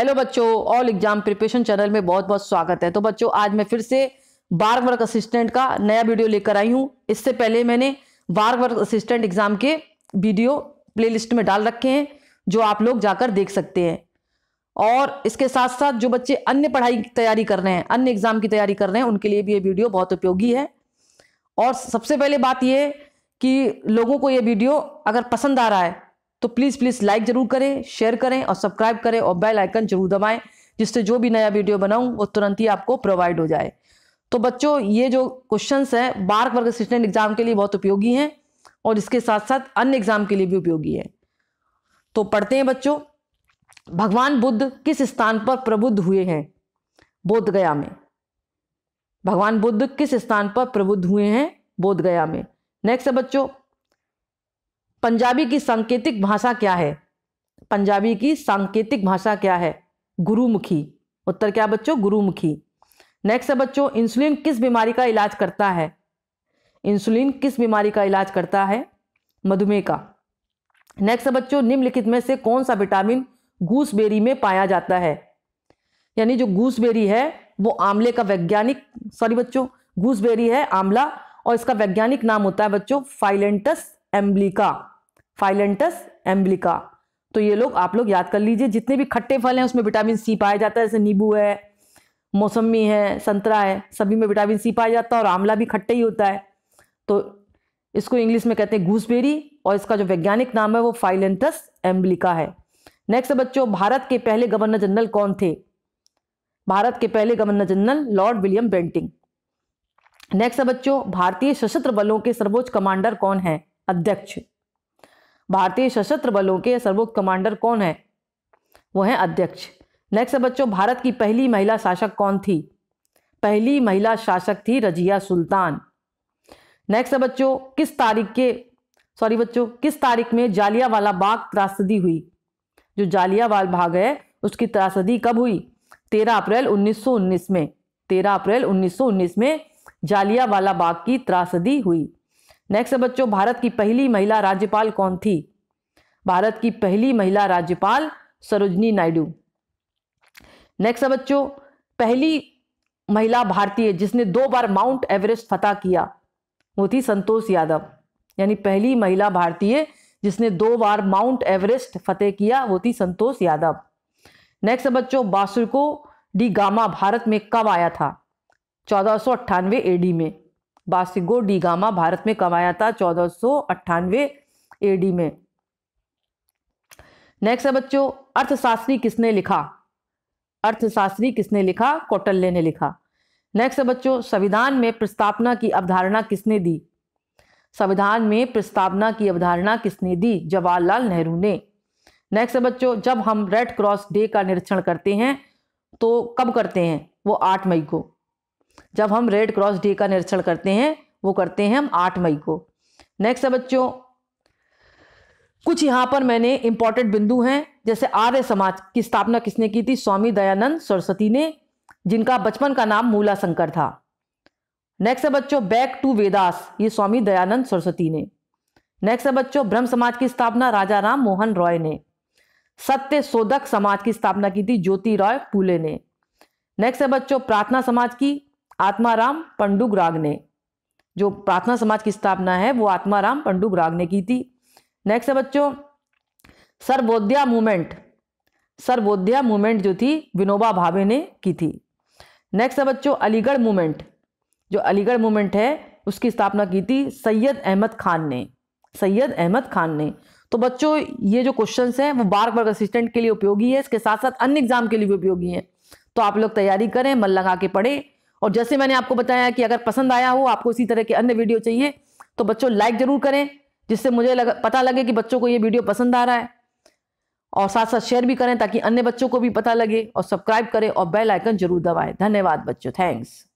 hello बच्चों all exam preparation channel में बहुत बहुत स्वागत है तो बच्चों आज मैं फिर से बार वर्क असिस्टेंट का नया वीडियो लेकर आई हूँ इससे पहले मैंने बार वर्क असिस्टेंट एग्जाम के वीडियो प्लेलिस्ट में डाल रखे हैं जो आप लोग जाकर देख सकते हैं और इसके साथ साथ जो बच्चे अन्य पढ़ाई की तैयारी कर रहे हैं अन्य एग्जाम की तैयारी कर रहे हैं उनके लिए भी ये वीडियो बहुत उपयोगी है और सबसे पहले बात यह कि लोगों को ये वीडियो अगर पसंद आ रहा है तो प्लीज़ प्लीज़ लाइक ज़रूर करें शेयर करें और सब्सक्राइब करें और बेल आइकन जरूर दबाएं जिससे जो भी नया वीडियो बनाऊं वो तुरंत ही आपको प्रोवाइड हो जाए तो बच्चों ये जो क्वेश्चन हैं बार्क वर्ग असिस्टेंट एग्जाम के लिए बहुत उपयोगी हैं और इसके साथ साथ अन्य एग्जाम के लिए भी उपयोगी है तो पढ़ते हैं बच्चों भगवान बुद्ध किस स्थान पर प्रबुद्ध हुए हैं बोध गया में भगवान बुद्ध किस स्थान पर प्रबुद्ध हुए हैं बोधगया में नेक्स्ट है बच्चों पंजाबी की सांकेतिक भाषा क्या है पंजाबी की सांकेतिक भाषा क्या है गुरुमुखी उत्तर क्या बच्चों गुरुमुखी नेक्स्ट है बच्चों इंसुलिन किस बीमारी का इलाज करता है इंसुलिन किस बीमारी का इलाज करता है मधुमेह का नेक्स्ट है बच्चों निम्नलिखित में से कौन सा विटामिन गूसबेरी में पाया जाता है यानी जो गूसबेरी है वो आंवले का वैज्ञानिक सॉरी बच्चों गूसबेरी है आंवला और इसका वैज्ञानिक नाम होता है बच्चों फाइलेंटस एम्बलिका फाइलेंटस एम्बलिका तो ये लोग आप लोग याद कर लीजिए जितने भी खट्टे फल हैं उसमें विटामिन सी पाया जाता है जैसे नींबू है मौसमी है संतरा है सभी में विटामिन सी पाया जाता है और आंवला भी खट्टा ही होता है तो इसको इंग्लिश में कहते हैं घूसबेरी और इसका जो वैज्ञानिक नाम है वो फाइलेंटस एम्बलिका है नेक्स्ट बच्चों भारत के पहले गवर्नर जनरल कौन थे भारत के पहले governor general lord William Bentinck next बच्चों भारतीय सशस्त्र बलों के सर्वोच्च कमांडर कौन है अध्यक्ष भारतीय सशस्त्र बलों के सर्वोच्च कमांडर कौन है वो है अध्यक्ष नेक्स्ट है बच्चों भारत की पहली महिला शासक कौन थी पहली महिला शासक थी रजिया सुल्तान नेक्स्ट है बच्चों किस तारीख के सॉरी बच्चों किस तारीख में जालियावाला बाग त्रासदी हुई जो जालियावाल बाग है उसकी त्रासदी कब हुई 13 अप्रैल 1919 में 13 अप्रैल 1919 में जालियावाला बाग की त्रासदी हुई नेक्स्ट है बच्चों भारत की पहली महिला राज्यपाल कौन थी भारत की पहली महिला राज्यपाल सरोजनी नायडू नेक्स्ट है बच्चों पहली महिला भारतीय जिसने दो बार माउंट एवरेस्ट फतेह किया वो थी संतोष यादव यानी पहली महिला भारतीय जिसने दो बार माउंट एवरेस्ट फतेह किया वो थी संतोष यादव नेक्स्ट बच्चों बासुरको डी गामा भारत में कब आया था चौदह एडी में बासिगो डीगामा भारत में कमाया था चौदह एडी में नेक्स्ट है बच्चों अर्थशास्त्री किसने लिखा अर्थशास्त्री किसने लिखा कौटल्य ने लिखा नेक्स्ट है बच्चों संविधान में प्रस्तावना की अवधारणा किसने दी संविधान में प्रस्तावना की अवधारणा किसने दी जवाहरलाल नेहरू ने नेक्स्ट है बच्चों जब हम रेड क्रॉस डे का निरीक्षण करते हैं तो कब करते हैं वो आठ मई को जब हम रेड क्रॉस डे का निरीक्षण करते हैं वो करते हैं हम आठ मई को नेक्स्ट है बच्चों कुछ यहाँ पर मैंने इंपॉर्टेंट बिंदु हैं जैसे आर्य समाज की स्थापना किसने की थी स्वामी दयानंद सरस्वती ने जिनका बचपन का नाम मूला शंकर था नेक्स्ट है बच्चों बैक टू वेदास ये स्वामी दयानंद सरस्वती ने नेक्स्ट है बच्चों ब्रह्म समाज की स्थापना राजा राम मोहन रॉय ने सत्य शोधक समाज की स्थापना की थी ज्योति रॉय फूले ने नेक्स्ट है बच्चों प्रार्थना समाज की आत्माराम पंडुगराग ने जो प्रार्थना समाज की स्थापना है वो आत्माराम पंडुगराग ने की थी नेक्स्ट है बच्चों सर्वोद्या मूवमेंट सर्वोद्या मूवमेंट जो थी विनोबा भावे ने की थी नेक्स्ट है बच्चों अलीगढ़ मूवमेंट जो अलीगढ़ मूवमेंट है उसकी स्थापना की थी सैयद अहमद खान ने सैयद अहमद खान ने तो बच्चों ये जो क्वेश्चंस हैं वो बार बार असिस्टेंट के लिए उपयोगी है इसके साथ साथ अन्य एग्जाम के लिए भी उपयोगी हैं तो आप लोग तैयारी करें मन लगा के पढ़ें और जैसे मैंने आपको बताया कि अगर पसंद आया हो आपको इसी तरह के अन्य वीडियो चाहिए तो बच्चों लाइक ज़रूर करें जिससे मुझे लग, पता लगे कि बच्चों को ये वीडियो पसंद आ रहा है और साथ साथ शेयर भी करें ताकि अन्य बच्चों को भी पता लगे और सब्सक्राइब करें और बेल आइकन जरूर दबाएं धन्यवाद बच्चों थैंक्स